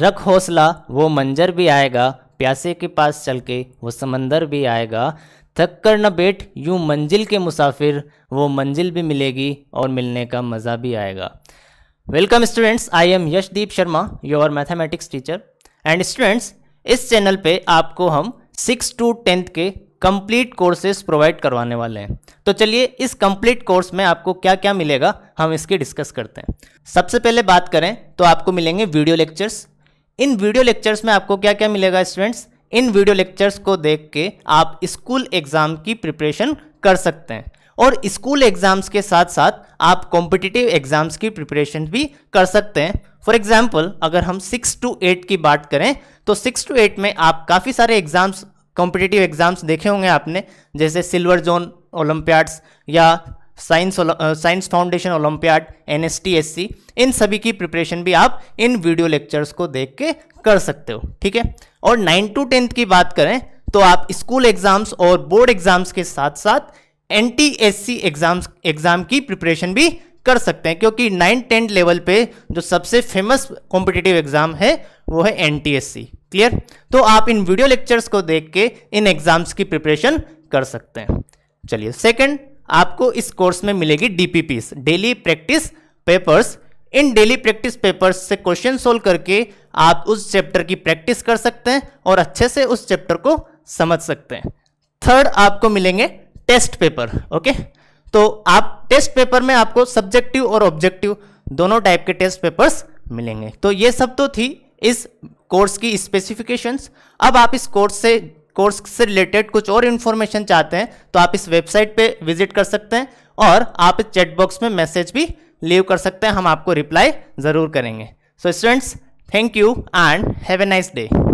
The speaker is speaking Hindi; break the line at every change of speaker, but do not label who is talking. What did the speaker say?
रख हौसला वो मंजर भी आएगा प्यासे के पास चल के वो समंदर भी आएगा थक कर न बैठ यूं मंजिल के मुसाफिर वो मंजिल भी मिलेगी और मिलने का मज़ा भी आएगा welcome students I am Yashdeep Sharma your mathematics teacher and students इस चैनल पे आपको हम सिक्स टू टेंथ के कंप्लीट कोर्सेज प्रोवाइड करवाने वाले हैं तो चलिए इस कंप्लीट कोर्स में आपको क्या क्या मिलेगा हम इसकी डिस्कस करते हैं सबसे पहले बात करें तो आपको मिलेंगे वीडियो लेक्चर्स इन वीडियो लेक्चर्स में आपको क्या क्या मिलेगा स्टूडेंट्स इन वीडियो लेक्चर्स को देख के आप स्कूल एग्ज़ाम की प्रिपरेशन कर सकते हैं और स्कूल एग्ज़ाम्स के साथ साथ आप कॉम्पिटिटिव एग्ज़ाम्स की प्रिपरेशन भी कर सकते हैं फॉर एग्जाम्पल अगर हम सिक्स टू एट की बात करें तो सिक्स टू एट में आप काफ़ी सारे एग्ज़ाम्स कॉम्पिटिटिव एग्ज़ाम्स देखे होंगे आपने जैसे सिल्वर जोन ओलम्पियाड्स या साइंस साइंस फाउंडेशन ओलंपियाड एन इन सभी की प्रिपरेशन भी आप इन वीडियो लेक्चर्स को देख के कर सकते हो ठीक है और नाइन्थ टू टेंथ की बात करें तो आप स्कूल एग्जाम्स और बोर्ड एग्जाम्स के साथ साथ एन टी एग्जाम्स एग्जाम की प्रिपरेशन भी कर सकते हैं क्योंकि नाइन टेंथ लेवल पे जो सबसे फेमस कॉम्पिटिटिव एग्जाम है वो है एन क्लियर तो आप इन वीडियो लेक्चर्स को देख के इन एग्जाम्स की प्रिपरेशन कर सकते हैं चलिए सेकंड आपको इस कोर्स में मिलेगी डीपीपीस डेली प्रैक्टिस पेपर्स इन डेली प्रैक्टिस पेपर्स से क्वेश्चन सोल्व करके आप उस चैप्टर की प्रैक्टिस कर सकते हैं और अच्छे से उस चैप्टर को समझ सकते हैं थर्ड आपको मिलेंगे टेस्ट पेपर ओके तो आप टेस्ट पेपर में आपको सब्जेक्टिव और ऑब्जेक्टिव दोनों टाइप के टेस्ट पेपर्स मिलेंगे तो ये सब तो थी इस कोर्स की स्पेसिफिकेशंस अब आप इस कोर्स से कोर्स से रिलेटेड कुछ और इन्फॉर्मेशन चाहते हैं तो आप इस वेबसाइट पे विजिट कर सकते हैं और आप इस चैट बॉक्स में मैसेज भी लीव कर सकते हैं हम आपको रिप्लाई ज़रूर करेंगे so students thank you and have a nice day